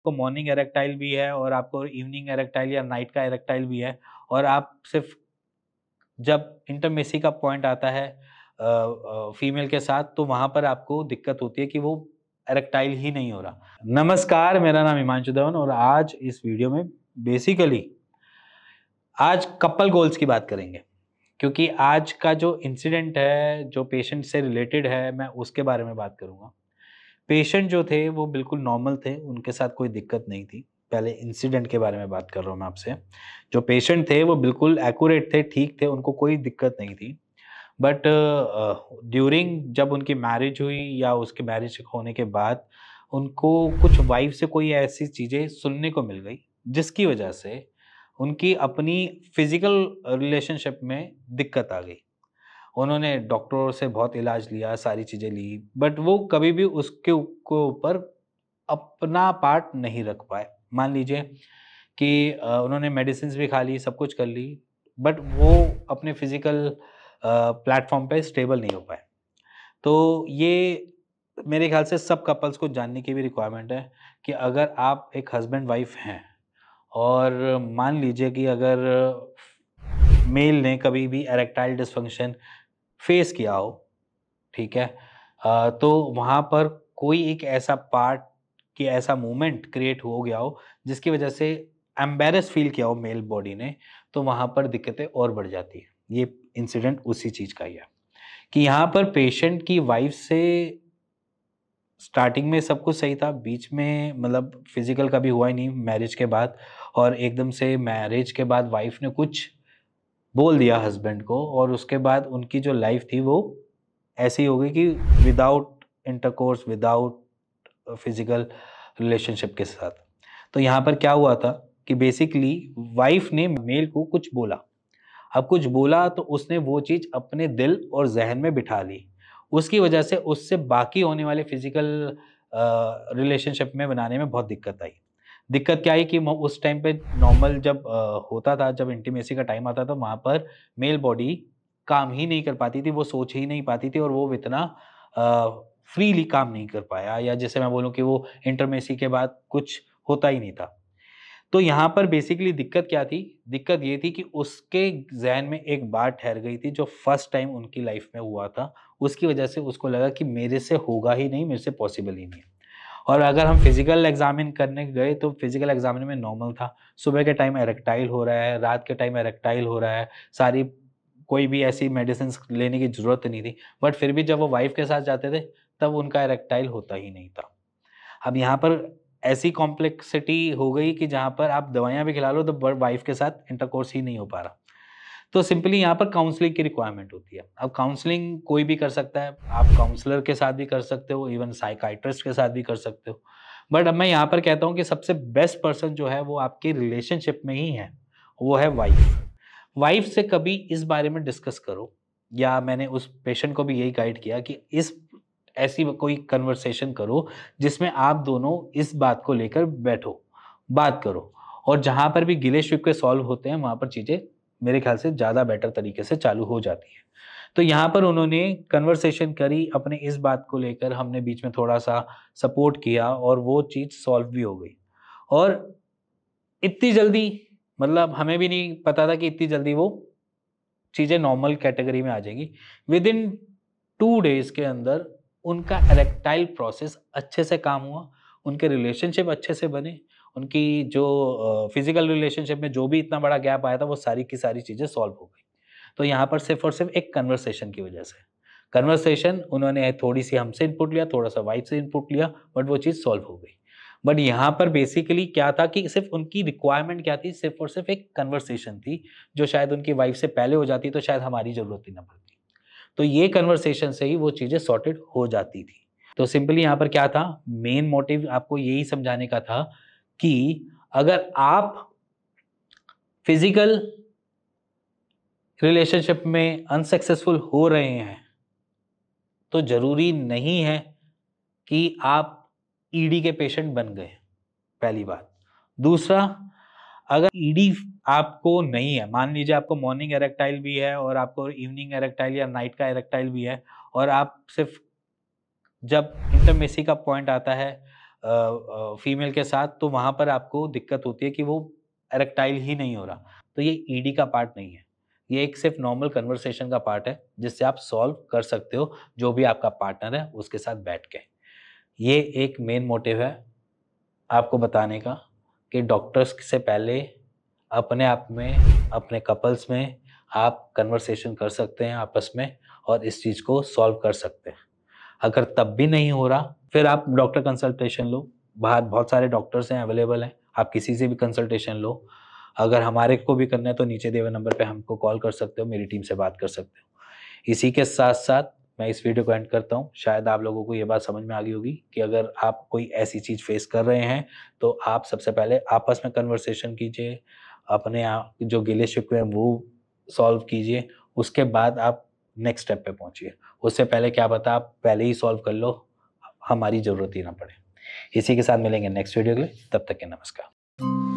आपको morning erectile भी है और आपको इवनिंग एरेक्टाइल या नाइट का एरेक्टाइल भी है और आप सिर्फ जब इंटरमेसी का पॉइंट आता है फीमेल के साथ तो वहाँ पर आपको दिक्कत होती है कि वो एरेक्टाइल ही नहीं हो रहा नमस्कार मेरा नाम हिमांशु धवन और आज इस वीडियो में बेसिकली आज कपल गोल्स की बात करेंगे क्योंकि आज का जो इंसिडेंट है जो पेशेंट से रिलेटेड है मैं उसके बारे में बात करूँगा पेशेंट जो थे वो बिल्कुल नॉर्मल थे उनके साथ कोई दिक्कत नहीं थी पहले इंसिडेंट के बारे में बात कर रहा हूँ मैं आपसे जो पेशेंट थे वो बिल्कुल एक्यूरेट थे ठीक थे उनको कोई दिक्कत नहीं थी बट ड्यूरिंग uh, जब उनकी मैरिज हुई या उसके मैरिज होने के बाद उनको कुछ वाइफ से कोई ऐसी चीज़ें सुनने को मिल गई जिसकी वजह से उनकी अपनी फिज़िकल रिलेशनशिप में दिक्कत आ गई उन्होंने डॉक्टरों से बहुत इलाज लिया सारी चीज़ें ली बट वो कभी भी उसके ऊपर अपना पार्ट नहीं रख पाए मान लीजिए कि उन्होंने मेडिसिन भी खा ली सब कुछ कर ली बट वो अपने फिजिकल प्लेटफॉर्म पे स्टेबल नहीं हो पाए तो ये मेरे ख्याल से सब कपल्स को जानने की भी रिक्वायरमेंट है कि अगर आप एक हस्बैंड वाइफ हैं और मान लीजिए कि अगर मेल ने कभी भी एरेक्टाइल डिस्फंक्शन फेस किया हो ठीक है तो वहाँ पर कोई एक ऐसा पार्ट कि ऐसा मूवमेंट क्रिएट हो गया हो जिसकी वजह से एम्बेरस फील किया हो मेल बॉडी ने तो वहाँ पर दिक्कतें और बढ़ जाती है ये इंसिडेंट उसी चीज़ का ही है कि यहाँ पर पेशेंट की वाइफ से स्टार्टिंग में सब कुछ सही था बीच में मतलब फिजिकल का भी हुआ ही नहीं मैरिज के बाद और एकदम से मैरिज के बाद वाइफ ने कुछ बोल दिया हस्बैंड को और उसके बाद उनकी जो लाइफ थी वो ऐसी हो गई कि without intercourse without physical relationship के साथ तो यहाँ पर क्या हुआ था कि बेसिकली वाइफ ने मेल को कुछ बोला अब कुछ बोला तो उसने वो चीज़ अपने दिल और जहन में बिठा ली उसकी वजह से उससे बाकी होने वाले फिजिकल रिलेशनशिप uh, में बनाने में बहुत दिक्कत आई दिक्कत क्या है कि उस टाइम पे नॉर्मल जब होता था जब इंटीमेसी का टाइम आता था वहाँ पर मेल बॉडी काम ही नहीं कर पाती थी वो सोच ही नहीं पाती थी और वो इतना फ्रीली काम नहीं कर पाया या जैसे मैं बोलूँ कि वो इंटरमेसी के बाद कुछ होता ही नहीं था तो यहाँ पर बेसिकली दिक्कत क्या थी दिक्कत ये थी कि उसके जहन में एक बात ठहर गई थी जो फर्स्ट टाइम उनकी लाइफ में हुआ था उसकी वजह से उसको लगा कि मेरे से होगा ही नहीं मेरे से पॉसिबल ही नहीं और अगर हम फिजिकल एग्जामिन करने गए तो फिजिकल एग्जामिन में नॉर्मल था सुबह के टाइम एरेक्टाइल हो रहा है रात के टाइम एरेक्टाइल हो रहा है सारी कोई भी ऐसी मेडिसिन लेने की ज़रूरत नहीं थी बट फिर भी जब वो वाइफ के साथ जाते थे तब उनका एरेक्टाइल होता ही नहीं था अब यहाँ पर ऐसी कॉम्प्लेक्सिटी हो गई कि जहाँ पर आप दवाइयाँ भी खिला लो तो वाइफ के साथ इंटरकोर्स ही नहीं हो पा रहा तो सिंपली यहाँ पर काउंसलिंग की रिक्वायरमेंट होती है अब काउंसलिंग कोई भी कर सकता है आप काउंसलर के साथ भी कर सकते हो इवन साइकाइट्रिस्ट के साथ भी कर सकते हो बट अब मैं यहाँ पर कहता हूँ कि सबसे बेस्ट पर्सन जो है वो आपके रिलेशनशिप में ही है वो है वाइफ वाइफ से कभी इस बारे में डिस्कस करो या मैंने उस पेशेंट को भी यही गाइड किया कि इस ऐसी कोई कन्वर्सेशन करो जिसमें आप दोनों इस बात को लेकर बैठो बात करो और जहाँ पर भी गिले के सॉल्व होते हैं वहाँ पर चीज़ें मेरे ख्याल से ज़्यादा बेटर तरीके से चालू हो जाती है तो यहाँ पर उन्होंने कन्वर्सेशन करी अपने इस बात को लेकर हमने बीच में थोड़ा सा सपोर्ट किया और वो चीज़ सॉल्व भी हो गई और इतनी जल्दी मतलब हमें भी नहीं पता था कि इतनी जल्दी वो चीज़ें नॉर्मल कैटेगरी में आ जाएगी विद इन टू डेज़ के अंदर उनका इलेक्टाइल प्रोसेस अच्छे से काम हुआ उनके रिलेशनशिप अच्छे से बने उनकी जो फिजिकल रिलेशनशिप में जो भी इतना बड़ा गैप आया था वो सारी की सारी चीज़ें सॉल्व हो गई तो यहाँ पर सिर्फ और सिर्फ एक कन्वर्सेशन की वजह से कन्वर्सेशन उन्होंने थोड़ी सी हमसे इनपुट लिया थोड़ा सा वाइफ से इनपुट लिया बट वो चीज़ सॉल्व हो गई बट यहाँ पर बेसिकली क्या था कि सिर्फ उनकी रिक्वायरमेंट क्या थी सिर्फ और सिर्फ एक कन्वर्सेशन थी जो शायद उनकी वाइफ से पहले हो जाती तो शायद हमारी ज़रूरत ही ना पड़ती तो ये कन्वर्सेशन से ही वो चीज़ें सॉर्टेड हो जाती थी तो सिंपली यहाँ पर क्या था मेन मोटिव आपको यही समझाने का था कि अगर आप फिजिकल रिलेशनशिप में अनसक्सेसफुल हो रहे हैं तो ज़रूरी नहीं है कि आप ईडी e के पेशेंट बन गए पहली बात दूसरा अगर ईडी e आपको नहीं है मान लीजिए आपको मॉर्निंग एरेक्टाइल भी है और आपको इवनिंग एरेक्टाइल या नाइट का एरेक्टाइल भी है और आप सिर्फ जब इंटरमेसी का पॉइंट आता है फीमेल के साथ तो वहाँ पर आपको दिक्कत होती है कि वो एरेक्टाइल ही नहीं हो रहा तो ये ईडी e का पार्ट नहीं है ये एक सिर्फ नॉर्मल कन्वर्सेशन का पार्ट है जिससे आप सॉल्व कर सकते हो जो भी आपका पार्टनर है उसके साथ बैठ के ये एक मेन मोटिव है आपको बताने का कि डॉक्टर्स से पहले अपने आप में अपने कपल्स में आप कन्वर्सेशन कर सकते हैं आपस में और इस चीज़ को सॉल्व कर सकते हैं अगर तब भी नहीं हो रहा फिर आप डॉक्टर कंसल्टेशन लो बाहर बहुत सारे डॉक्टर्स हैं अवेलेबल हैं आप किसी से भी कंसल्टेशन लो अगर हमारे को भी करना है तो नीचे देवे नंबर पे हमको कॉल कर सकते हो मेरी टीम से बात कर सकते हो इसी के साथ साथ मैं इस वीडियो को एंड करता हूँ शायद आप लोगों को ये बात समझ में आ गई होगी कि अगर आप कोई ऐसी चीज़ फेस कर रहे हैं तो आप सबसे पहले आपस में कन्वर्सेशन कीजिए अपने आप जो गिले शिकवे हैं वो सॉल्व कीजिए उसके बाद आप नेक्स्ट स्टेप पे पहुंचिए उससे पहले क्या पता आप पहले ही सॉल्व कर लो हमारी ज़रूरत ही ना पड़े इसी के साथ मिलेंगे नेक्स्ट वीडियो के लिए तब तक के नमस्कार